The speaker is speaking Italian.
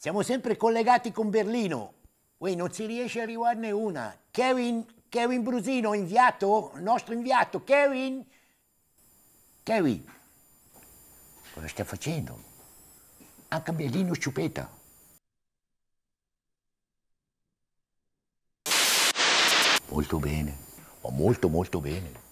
Siamo sempre collegati con Berlino. Uè, non si riesce a arrivarne una. Kevin, Kevin Brusino, inviato, nostro inviato, Kevin. Kevin, cosa stai facendo? Anche Berlino ciupeta. Molto bene, ma molto molto bene.